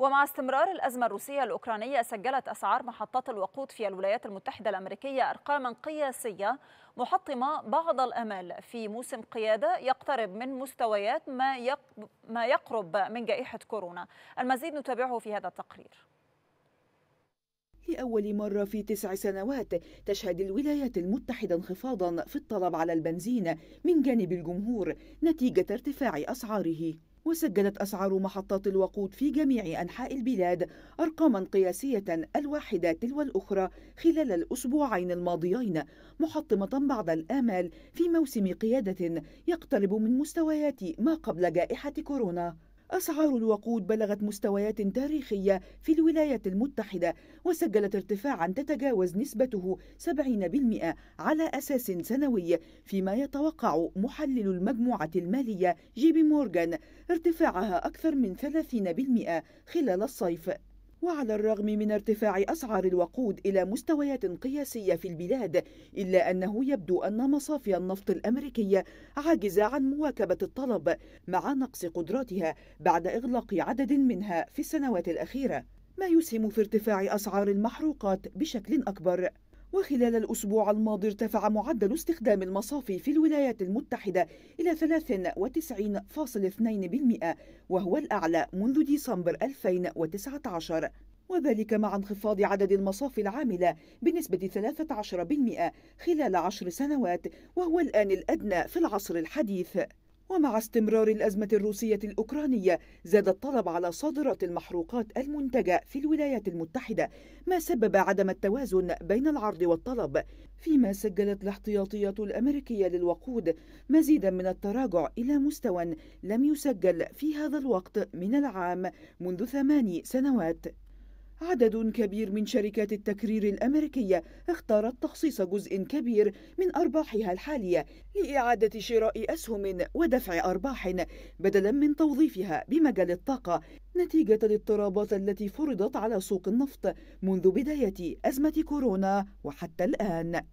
ومع استمرار الأزمة الروسية الأوكرانية سجلت أسعار محطات الوقود في الولايات المتحدة الأمريكية أرقاما قياسية محطمة بعض الأمال في موسم قيادة يقترب من مستويات ما, ما يقرب من جائحة كورونا المزيد نتابعه في هذا التقرير لأول مرة في تسع سنوات تشهد الولايات المتحدة انخفاضا في الطلب على البنزين من جانب الجمهور نتيجة ارتفاع أسعاره وسجلت أسعار محطات الوقود في جميع أنحاء البلاد أرقاما قياسية الواحدة تلو الأخرى خلال الأسبوعين الماضيين محطمة بعض الآمال في موسم قيادة يقترب من مستويات ما قبل جائحة كورونا أسعار الوقود بلغت مستويات تاريخية في الولايات المتحدة وسجلت ارتفاعا تتجاوز نسبته 70% على أساس سنوي فيما يتوقع محلل المجموعة المالية جيبي مورغان ارتفاعها أكثر من 30% خلال الصيف وعلى الرغم من ارتفاع أسعار الوقود إلى مستويات قياسية في البلاد إلا أنه يبدو أن مصافي النفط الأمريكية عاجزة عن مواكبة الطلب مع نقص قدراتها بعد إغلاق عدد منها في السنوات الأخيرة ما يسهم في ارتفاع أسعار المحروقات بشكل أكبر وخلال الأسبوع الماضي ارتفع معدل استخدام المصافي في الولايات المتحدة إلى 93.2% وهو الأعلى منذ ديسمبر 2019 وذلك مع انخفاض عدد المصافي العاملة بنسبة 13% خلال عشر سنوات وهو الآن الأدنى في العصر الحديث ومع استمرار الأزمة الروسية الأوكرانية زاد الطلب على صادرات المحروقات المنتجة في الولايات المتحدة ما سبب عدم التوازن بين العرض والطلب فيما سجلت الاحتياطيات الأمريكية للوقود مزيدا من التراجع إلى مستوى لم يسجل في هذا الوقت من العام منذ ثماني سنوات عدد كبير من شركات التكرير الأمريكية اختارت تخصيص جزء كبير من أرباحها الحالية لإعادة شراء أسهم ودفع أرباح بدلا من توظيفها بمجال الطاقة نتيجة الاضطرابات التي فرضت على سوق النفط منذ بداية أزمة كورونا وحتى الآن